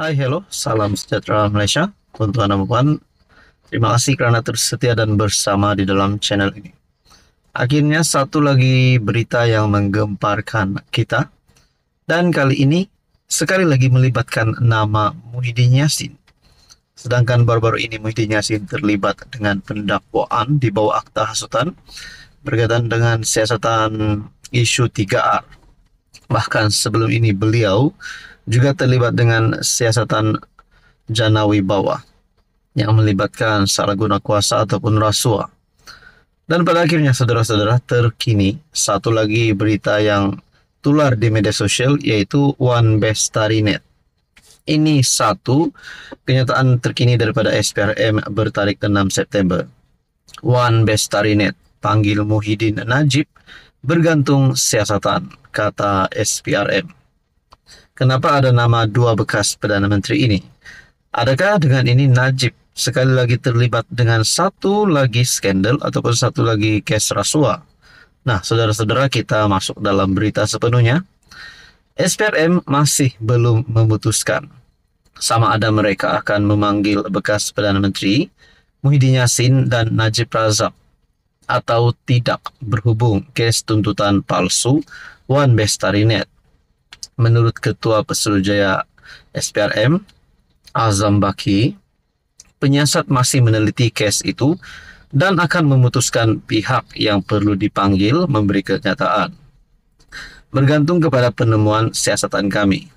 Hai, hello, salam sejahtera Malaysia, tuan-tuan dan puan. Terima kasih kerana terus dan bersama di dalam channel ini. Akhirnya satu lagi berita yang menggemparkan kita. Dan kali ini sekali lagi melibatkan nama Muhyiddin Yassin. Sedangkan baru-baru ini Muhyiddin Yassin terlibat dengan pendakwaan di bawah akta hasutan berkaitan dengan siasatan isu 3R. Bahkan sebelum ini beliau juga terlibat dengan siasatan Janawi Bawah yang melibatkan saraguna kuasa ataupun rasuah. Dan pada akhirnya, saudara-saudara, terkini satu lagi berita yang tular di media sosial yaitu One Bestari Net. Ini satu kenyataan terkini daripada SPRM bertarik 6 September. One Bestari Net panggil Muhyiddin Najib bergantung siasatan, kata SPRM. kenapa ada nama dua bekas Perdana Menteri ini? Adakah dengan ini Najib sekali lagi terlibat dengan satu lagi skandal ataupun satu lagi kes rasuah? Nah, saudara-saudara kita masuk dalam berita sepenuhnya. SPRM masih belum memutuskan. Sama ada mereka akan memanggil bekas Perdana Menteri Muhyiddin Yassin dan Najib Razak atau tidak berhubung kes tuntutan palsu One Best Bestarinet menurut Ketua Pesuruhjaya SPRM, Azam Baki, penyiasat masih meneliti kasus itu dan akan memutuskan pihak yang perlu dipanggil memberi kenyataan. Bergantung kepada penemuan siasatan kami.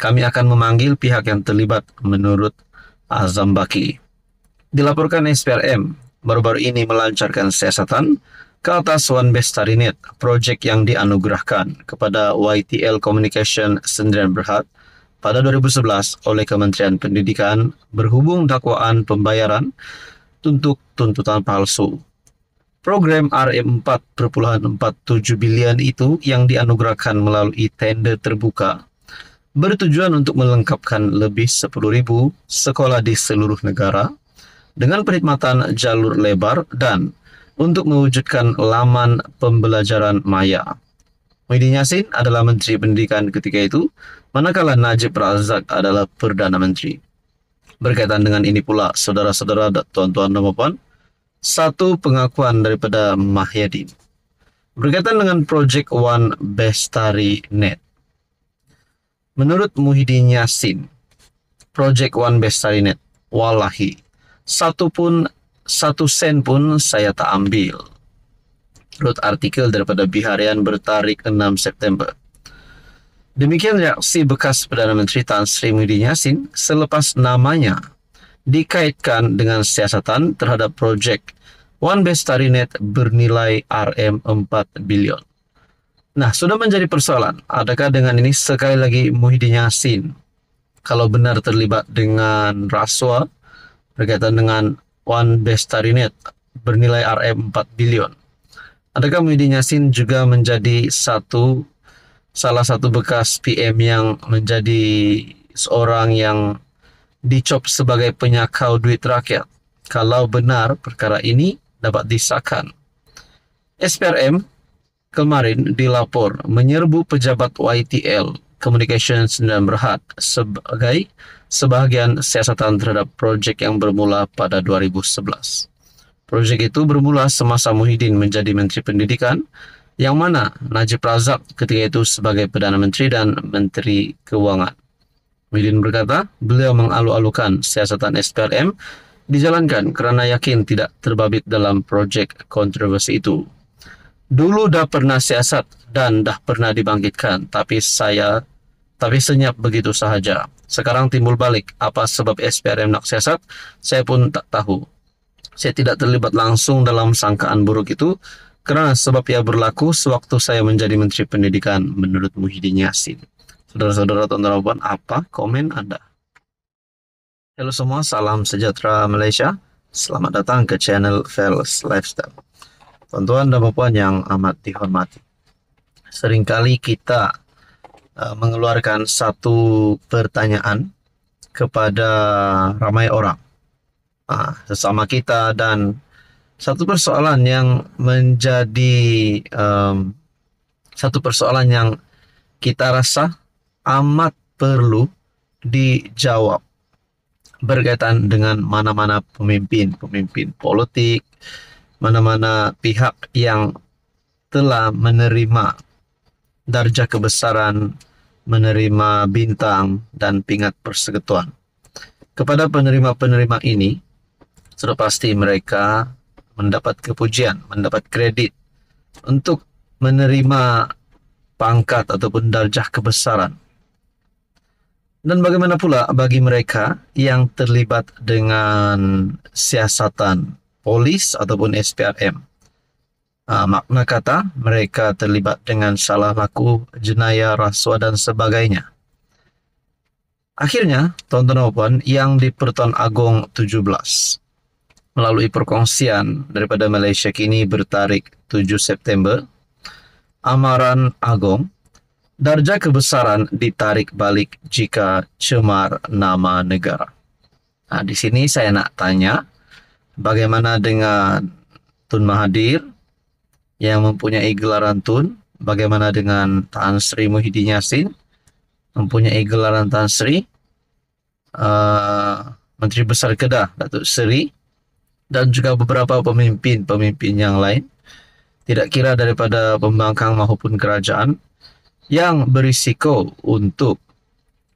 Kami akan memanggil pihak yang terlibat menurut Azam Baki. Dilaporkan SPRM baru-baru ini melancarkan siasatan Kata Swan Best projek yang dianugerahkan kepada YTL Communication Sendirian Berhad pada 2011 oleh Kementerian Pendidikan berhubung dakwaan pembayaran untuk tuntutan palsu. Program RM4.47 bilion itu yang dianugerahkan melalui tender terbuka bertujuan untuk melengkapkan lebih 10,000 sekolah di seluruh negara dengan perkhidmatan jalur lebar dan untuk mewujudkan laman pembelajaran maya. Muhyiddin Yassin adalah Menteri Pendidikan ketika itu, manakala Najib Razak adalah Perdana Menteri. Berkaitan dengan ini pula, saudara-saudara, dan tuan-tuan dan puan, satu pengakuan daripada Mahyadin. Berkaitan dengan Project One Bestari Net. Menurut Muhyiddin Yassin, Project One Bestari Net, walahi satu pun satu sen pun saya tak ambil. Root artikel daripada Biharian bertarik 6 September. Demikian reaksi bekas Perdana Menteri Tan Sri Muhyiddin Yassin selepas namanya dikaitkan dengan siasatan terhadap projek One Best Tarinet bernilai RM4 bilion. Nah, sudah menjadi persoalan, adakah dengan ini sekali lagi Muhyiddin Yassin kalau benar terlibat dengan rasuah berkaitan dengan One Bestarinet bernilai RM 4 billion. Adakah Muhyiddin Yassin juga menjadi satu salah satu bekas PM yang menjadi seorang yang dicop sebagai penyakau duit rakyat? Kalau benar perkara ini dapat disahkan. SPRM kemarin dilapor menyerbu pejabat YTL Communications dan berhak sebagai sebagian siasatan terhadap proyek yang bermula pada 2011. Proyek itu bermula semasa Muhyiddin menjadi Menteri Pendidikan, yang mana Najib Razak ketika itu sebagai Perdana Menteri dan Menteri Keuangan. Muhyiddin berkata, beliau mengalu-alukan siasatan SPRM dijalankan karena yakin tidak terbabit dalam proyek kontroversi itu. Dulu dah pernah siasat dan dah pernah dibangkitkan, tapi saya tapi senyap begitu sahaja. Sekarang timbul balik, apa sebab SPRM nak sesat? Saya pun tak tahu. Saya tidak terlibat langsung dalam sangkaan buruk itu, karena sebab ia berlaku sewaktu saya menjadi Menteri Pendidikan, menurut Muhyiddin Yassin. Saudara-saudara tonton tuan apa komen Anda? Halo semua, salam sejahtera Malaysia. Selamat datang ke channel Fels Lifestyle. Tuan-tuan dan puan yang amat dihormati. Seringkali kita Eh, mengeluarkan satu pertanyaan kepada ramai orang, ah, sesama kita dan satu persoalan yang menjadi um, satu persoalan yang kita rasa amat perlu dijawab berkaitan dengan mana-mana pemimpin, pemimpin politik, mana-mana pihak yang telah menerima darjah kebesaran menerima bintang dan pingat persekutuan. Kepada penerima-penerima ini, sudah pasti mereka mendapat kepujian, mendapat kredit untuk menerima pangkat ataupun darjah kebesaran. Dan bagaimana pula bagi mereka yang terlibat dengan siasatan polis ataupun SPRM? uh, makna kata mereka terlibat dengan salah laku, jenayah, rasuah dan sebagainya. Akhirnya, tonton Open yang di Pertuan Agong 17 melalui perkongsian daripada Malaysia kini bertarik 7 September Amaran Agong Darjah kebesaran ditarik balik jika cemar nama negara. Nah, di sini saya nak tanya bagaimana dengan Tun Mahathir yang mempunyai gelaran tun bagaimana dengan Tan Sri Muhyiddin Yassin mempunyai gelaran Tan Sri uh, Menteri Besar Kedah Datuk Seri dan juga beberapa pemimpin-pemimpin yang lain tidak kira daripada pembangkang maupun kerajaan yang berisiko untuk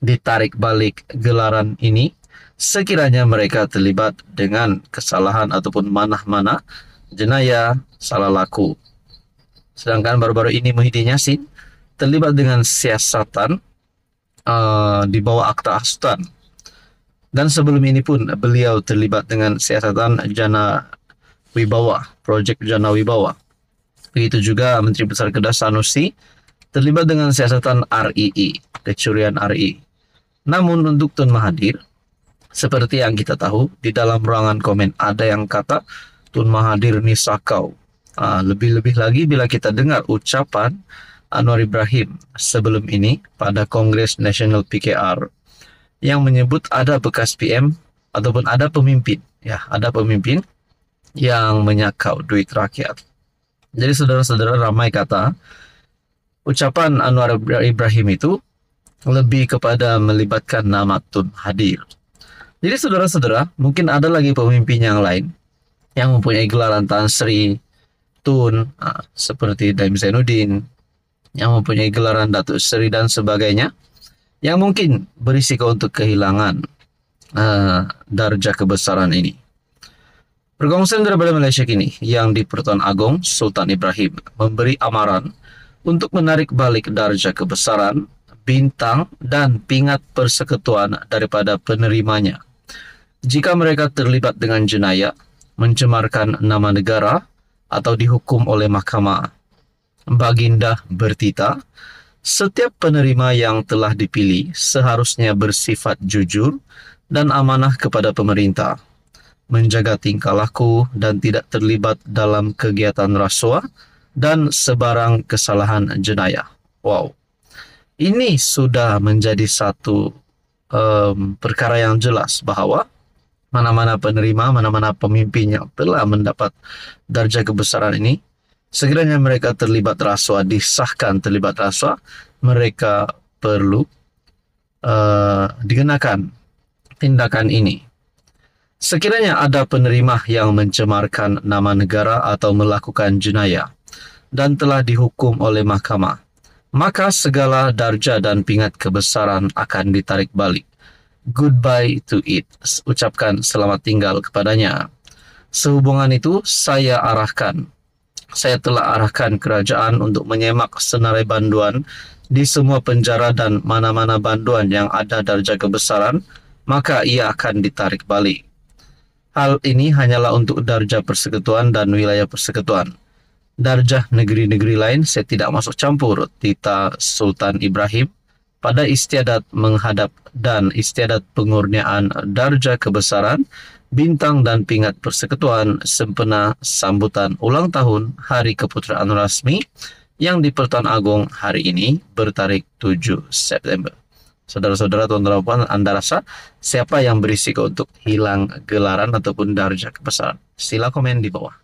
ditarik balik gelaran ini sekiranya mereka terlibat dengan kesalahan ataupun mana mana jenayah salah laku Sedangkan baru-baru ini Muhyiddin Yassin terlibat dengan siasatan uh, di bawah akta Asutan Dan sebelum ini pun beliau terlibat dengan siasatan Jana Wibawa, Project Jana Wibawa. Begitu juga Menteri Besar Kedah Sanusi terlibat dengan siasatan RII, kecurian RII. Namun untuk Tun Mahathir, seperti yang kita tahu, di dalam ruangan komen ada yang kata Tun Mahathir ini sakau. Ah, lebih-lebih lagi bila kita dengar ucapan Anwar Ibrahim sebelum ini pada Kongres Nasional PKR yang menyebut ada bekas PM ataupun ada pemimpin ya ada pemimpin yang menyakau duit rakyat. Jadi saudara-saudara ramai kata ucapan Anwar Ibrahim itu lebih kepada melibatkan nama Tun Hadir. Jadi saudara-saudara mungkin ada lagi pemimpin yang lain yang mempunyai gelaran Tan Sri, Khatun uh, ha, seperti Daim Zainuddin yang mempunyai gelaran Datuk Seri dan sebagainya yang mungkin berisiko untuk kehilangan uh, darjah kebesaran ini. Perkongsian daripada Malaysia kini yang di Pertuan Agong Sultan Ibrahim memberi amaran untuk menarik balik darjah kebesaran, bintang dan pingat persekutuan daripada penerimanya. Jika mereka terlibat dengan jenayah, mencemarkan nama negara atau dihukum oleh mahkamah. Baginda bertita, setiap penerima yang telah dipilih seharusnya bersifat jujur dan amanah kepada pemerintah, menjaga tingkah laku dan tidak terlibat dalam kegiatan rasuah dan sebarang kesalahan jenayah. Wow. Ini sudah menjadi satu um, perkara yang jelas bahawa mana-mana penerima, mana-mana pemimpin yang telah mendapat darjah kebesaran ini, segeranya mereka terlibat rasuah, disahkan terlibat rasuah, mereka perlu uh, dikenakan tindakan ini. Sekiranya ada penerima yang mencemarkan nama negara atau melakukan jenayah dan telah dihukum oleh mahkamah, maka segala darjah dan pingat kebesaran akan ditarik balik goodbye to it. Ucapkan selamat tinggal kepadanya. Sehubungan itu saya arahkan. Saya telah arahkan kerajaan untuk menyemak senarai banduan di semua penjara dan mana-mana banduan yang ada darjah kebesaran, maka ia akan ditarik balik. Hal ini hanyalah untuk darjah persekutuan dan wilayah persekutuan. Darjah negeri-negeri lain saya tidak masuk campur, Tita Sultan Ibrahim pada istiadat menghadap dan istiadat pengurniaan darjah kebesaran, bintang dan pingat persekutuan sempena sambutan ulang tahun Hari Keputeraan Rasmi yang di Pertuan Agung hari ini bertarik 7 September. Saudara-saudara, tuan dan puan, Anda rasa siapa yang berisiko untuk hilang gelaran ataupun darjah kebesaran? Sila komen di bawah.